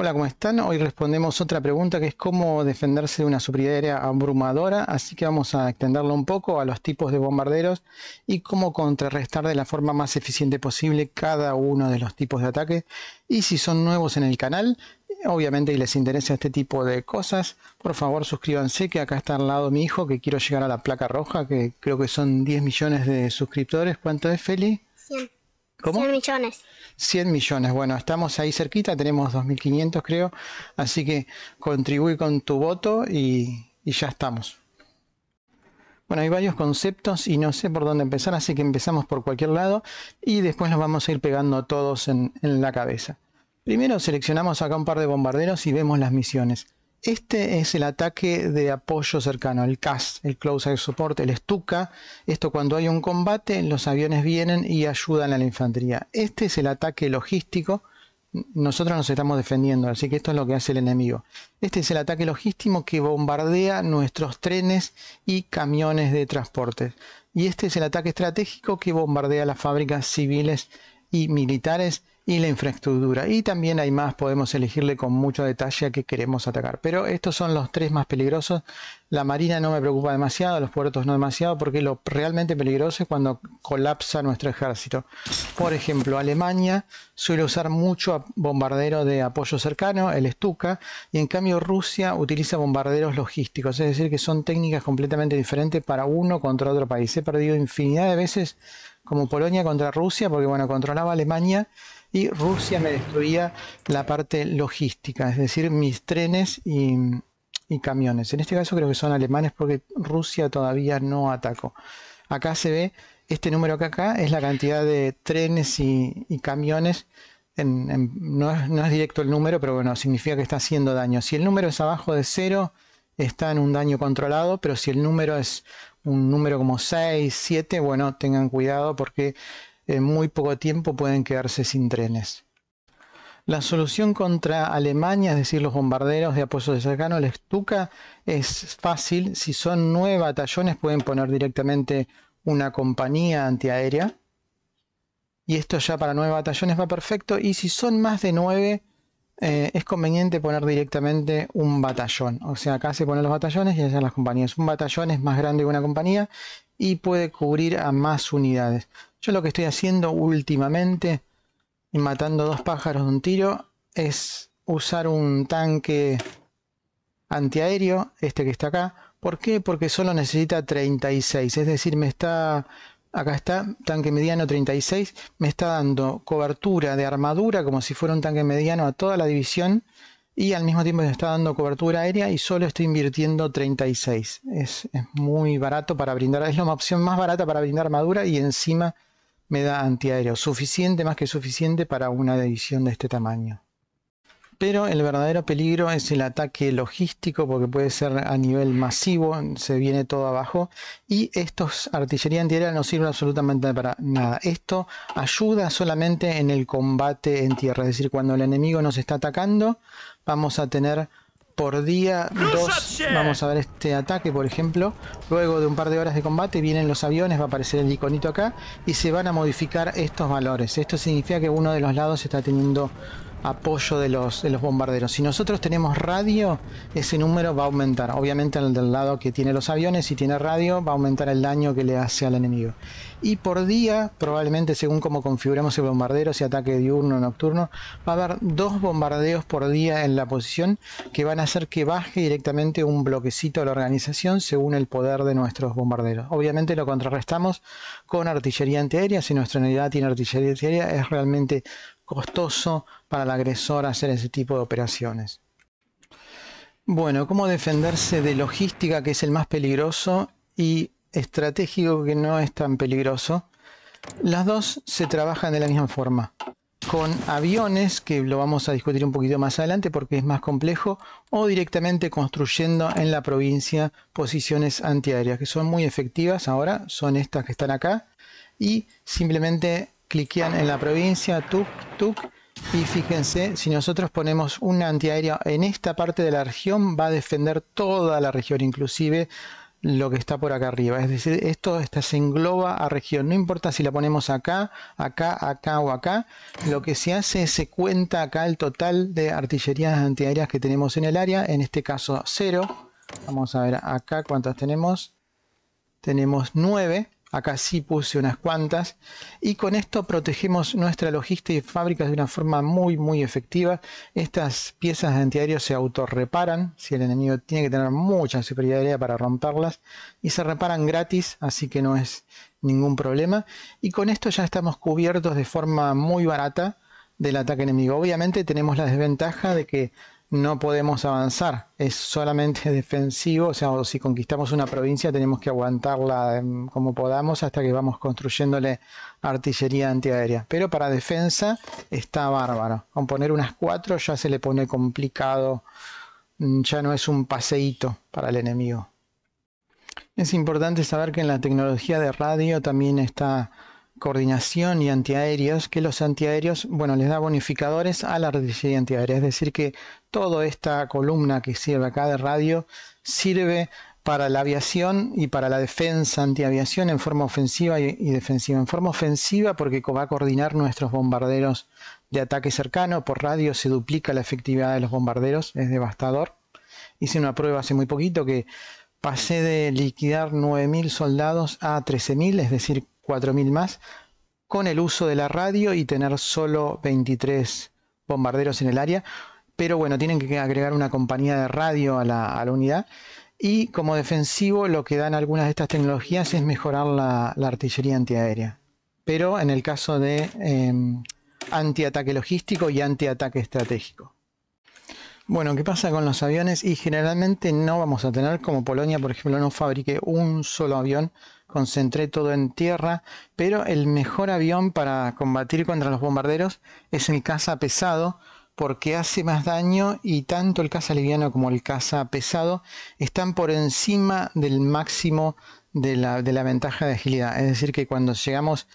Hola, ¿cómo están? Hoy respondemos otra pregunta que es cómo defenderse de una superioridad abrumadora, así que vamos a extenderlo un poco a los tipos de bombarderos y cómo contrarrestar de la forma más eficiente posible cada uno de los tipos de ataques. Y si son nuevos en el canal, obviamente y les interesa este tipo de cosas, por favor suscríbanse que acá está al lado mi hijo que quiero llegar a la placa roja, que creo que son 10 millones de suscriptores. ¿Cuánto es, Feli? 100 millones. 100 millones. Bueno, estamos ahí cerquita, tenemos 2.500 creo, así que contribuí con tu voto y, ya estamos. Bueno, hay varios conceptos y no sé por dónde empezar, así que empezamos por cualquier lado y después los vamos a ir pegando todos en, en la cabeza. Primero seleccionamos acá un par de bombarderos y vemos las misiones. Este es el ataque de apoyo cercano, el CAS, el Close Air Support, el Stuka. Esto cuando hay un combate, los aviones vienen y ayudan a la infantería. Este es el ataque logístico. Nosotros nos estamos defendiendo, así que esto es lo que hace el enemigo. Este es el ataque logístico que bombardea nuestros trenes y camiones de transporte. Y este es el ataque estratégico que bombardea las fábricas civiles y militares y la infraestructura. Y también hay más, podemos elegirle con mucho detalle a qué queremos atacar. Pero estos son los tres más peligrosos. La marina no me preocupa demasiado, los puertos no demasiado, porque lo realmente peligroso es cuando colapsa nuestro ejército. Por ejemplo, Alemania suele usar mucho bombardero de apoyo cercano, el Stuka, y en cambio Rusia utiliza bombarderos logísticos, es decir, que son técnicas completamente diferentes para uno contra otro país. He perdido infinidad de veces como Polonia contra Rusia, porque bueno, controlaba Alemania y Rusia me destruía la parte logística, es decir, mis trenes y, camiones. En este caso creo que son alemanes porque Rusia todavía no atacó. Acá se ve, este número que acá es la cantidad de trenes y, camiones. no, es, no, es, directo el número, pero bueno, significa que está haciendo daño. Si el número es abajo de cero, está en un daño controlado, pero si el número es un número como 6, 7, bueno, tengan cuidado porque en muy poco tiempo pueden quedarse sin trenes. La solución contra Alemania, es decir, los bombarderos de apoyo de cercano, ...la estuca es fácil. Si son nueve batallones, pueden poner directamente una compañía antiaérea. Y esto ya para nueve batallones va perfecto. Y si son más de nueve, eh, es conveniente poner directamente un batallón. O sea, acá se ponen los batallones y allá las compañías. Un batallón es más grande que una compañía y puede cubrir a más unidades. Yo lo que estoy haciendo últimamente, y matando dos pájaros de un tiro, es usar un tanque antiaéreo, este que está acá. ¿Por qué? Porque solo necesita 36, es decir, me está... Acá está, tanque mediano 36, me está dando cobertura de armadura como si fuera un tanque mediano a toda la división y al mismo tiempo me está dando cobertura aérea y solo estoy invirtiendo 36. Es, es muy barato para brindar, es la opción más barata para brindar armadura y encima me da antiaéreo, suficiente, más que suficiente para una división de este tamaño. Pero el verdadero peligro es el ataque logístico porque puede ser a nivel masivo, se viene todo abajo y estos artillería antiaérea no sirven absolutamente para nada. Esto ayuda solamente en el combate en tierra, es decir, cuando el enemigo nos está atacando vamos a tener por día, dos, vamos a ver este ataque por ejemplo, luego de un par de horas de combate vienen los aviones, va a aparecer el iconito acá y se van a modificar estos valores, esto significa que uno de los lados está teniendo apoyo de los, los bombarderos. Si nosotros tenemos radio, ese número va a aumentar. Obviamente el del lado que tiene los aviones, si tiene radio, va a aumentar el daño que le hace al enemigo. Y por día, probablemente según como configuremos el bombardero, si ataque diurno o nocturno, va a haber dos bombardeos por día en la posición que van a hacer que baje directamente un bloquecito a la organización según el poder de nuestros bombarderos. Obviamente lo contrarrestamos con artillería antiaérea. Si nuestra unidad tiene artillería antiaérea, es realmente costoso para el agresor hacer ese tipo de operaciones. Bueno, cómo defenderse de logística, que es el más peligroso, y estratégico, que no es tan peligroso. Las dos se trabajan de la misma forma. Con aviones, que lo vamos a discutir un poquito más adelante porque es más complejo, o directamente construyendo en la provincia posiciones antiaéreas, que son muy efectivas ahora, son estas que están acá, y simplemente cliquean en la provincia, tuk, tuk, y fíjense, si nosotros ponemos un antiaéreo en esta parte de la región, va a defender toda la región, inclusive lo que está por acá arriba. Es decir, esto se engloba a región. No importa si la ponemos acá, acá, acá o acá. Lo que se hace es se cuenta acá el total de artillerías antiaéreas que tenemos en el área. En este caso, cero. Vamos a ver acá cuántas tenemos. Tenemos 9. Acá sí puse unas cuantas. Y con esto protegemos nuestra logística y fábricas de una forma muy, muy efectiva. Estas piezas de antiaéreo se autorreparan. Si el enemigo tiene que tener mucha superioridad para romperlas. Y se reparan gratis, así que no es ningún problema. Y con esto ya estamos cubiertos de forma muy barata del ataque enemigo. Obviamente tenemos la desventaja de que no podemos avanzar, es solamente defensivo, o sea, si conquistamos una provincia tenemos que aguantarla em, como podamos hasta que vamos construyéndole artillería antiaérea. Pero para defensa está bárbaro, con poner unas cuatro ya se le pone complicado, mm, ya no es un paseíto para el enemigo. Es importante saber que en la tecnología de radio también está coordinación y antiaéreos, que los antiaéreos, bueno, les da bonificadores a la artillería antiaérea. Es decir, que toda esta columna que sirve acá de radio sirve para la aviación y para la defensa antiaviación en forma ofensiva y, y, defensiva. En forma ofensiva porque va a coordinar nuestros bombarderos de ataque cercano, por radio se duplica la efectividad de los bombarderos, es devastador. Hice una prueba hace muy poquito que pasé de liquidar 9.000 soldados a 13.000, es decir, 4.000 más, con el uso de la radio y tener solo 23 bombarderos en el área. Pero bueno, tienen que agregar una compañía de radio a la, unidad. Y como defensivo lo que dan algunas de estas tecnologías es mejorar la, artillería antiaérea. Pero en el caso de em, antiataque logístico y antiataque estratégico. Bueno, ¿qué pasa con los aviones? Y generalmente no vamos a tener, como Polonia, por ejemplo, no fabrique un solo avión concentré todo en tierra, pero el mejor avión para combatir contra los bombarderos es el caza pesado, porque hace más daño y tanto el caza liviano como el caza pesado están por encima del máximo de la, ventaja de agilidad. Es decir, que cuando llegamos,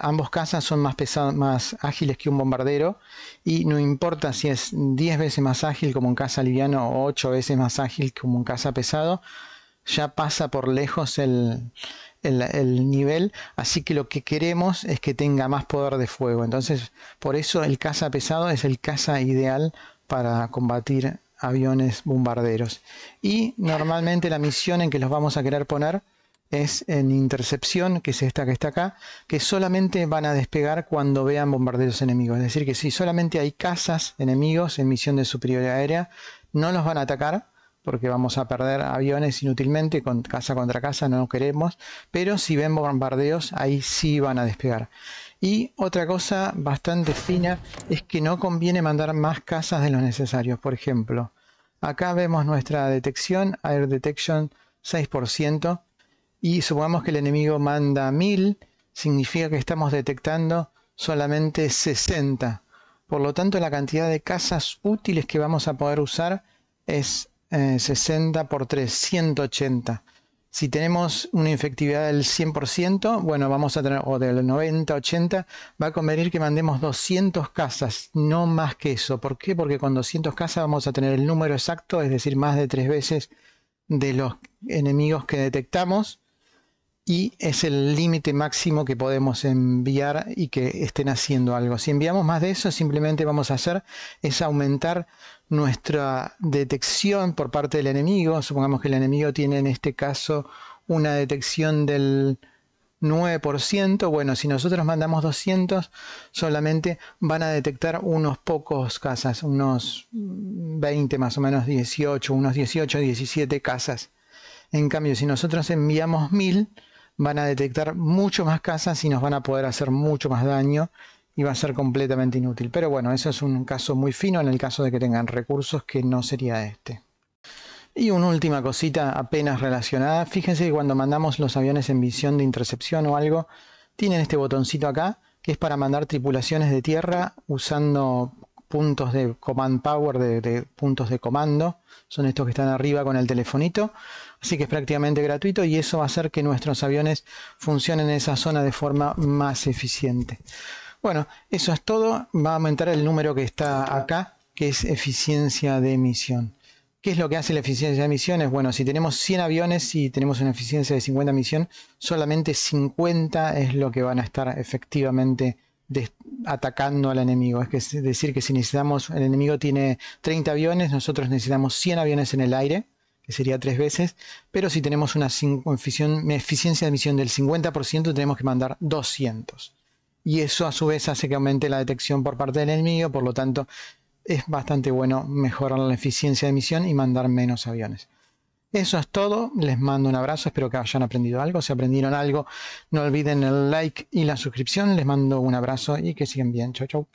ambos cazas son más, pesados, más ágiles que un bombardero y no importa si es 10 veces más ágil como un caza liviano o 8 veces más ágil como un caza pesado, ya pasa por lejos el, nivel, así que lo que queremos es que tenga más poder de fuego. Entonces, por eso el caza pesado es el caza ideal para combatir aviones bombarderos. Y normalmente la misión en que los vamos a querer poner es en intercepción, que es esta que está acá, que solamente van a despegar cuando vean bombarderos enemigos. Es decir, que si solamente hay cazas enemigos en misión de superioridad aérea, no los van a atacar porque vamos a perder aviones inútilmente, con, casa contra casa, no queremos, pero si vemos bombardeos, ahí sí van a despegar. Y otra cosa bastante fina es que no conviene mandar más casas de los necesarios. Por ejemplo, acá vemos nuestra detección, Air Detection 6%, y supongamos que el enemigo manda 1000, significa que estamos detectando solamente 60. Por lo tanto, la cantidad de casas útiles que vamos a poder usar es 60 eh, por 3, 180. Si tenemos una infectividad del 100%, bueno, vamos a tener, o del 90, 80, va a convenir que mandemos 200 casas, no más que eso. ¿Por qué? Porque con 200 casas vamos a tener el número exacto, es decir, más de tres veces de los enemigos que detectamos y es el límite máximo que podemos enviar y que estén haciendo algo. Si enviamos más de eso, simplemente vamos a hacer es aumentar nuestra detección por parte del enemigo. Supongamos que el enemigo tiene en este caso una detección del 9%. Bueno, si nosotros mandamos 200, solamente van a detectar unos pocos casas, unos 20 más o menos, 18, unos 18, 17 casas. En cambio, si nosotros enviamos 1000, van a detectar mucho más casas y nos van a poder hacer mucho más daño y va a ser completamente inútil. Pero bueno, eso es un caso muy fino en el caso de que tengan recursos que no sería este. Y una última cosita apenas relacionada, fíjense que cuando mandamos los aviones en visión de intercepción o algo, tienen este botoncito acá que es para mandar tripulaciones de tierra usando puntos de command power, de, puntos de comando, son estos que están arriba con el telefonito, así que es prácticamente gratuito y eso va a hacer que nuestros aviones funcionen en esa zona de forma más eficiente. Bueno, eso es todo, va a aumentar el número que está acá, que es eficiencia de emisión. ¿Qué es lo que hace la eficiencia de emisiones? Bueno, si tenemos 100 aviones y tenemos una eficiencia de 50 emisión, solamente 50 es lo que van a estar efectivamente atacando al enemigo. Es, que es decir, que si necesitamos, el enemigo tiene 30 aviones, nosotros necesitamos 100 aviones en el aire, que sería tres veces, pero si tenemos una eficiencia de misión del 50%, tenemos que mandar 200. Y eso a su vez hace que aumente la detección por parte del enemigo, por lo tanto es bastante bueno mejorar la eficiencia de misión y mandar menos aviones. Eso es todo, les mando un abrazo, espero que hayan aprendido algo, si aprendieron algo no olviden el like y la suscripción, les mando un abrazo y que sigan bien, chau chau.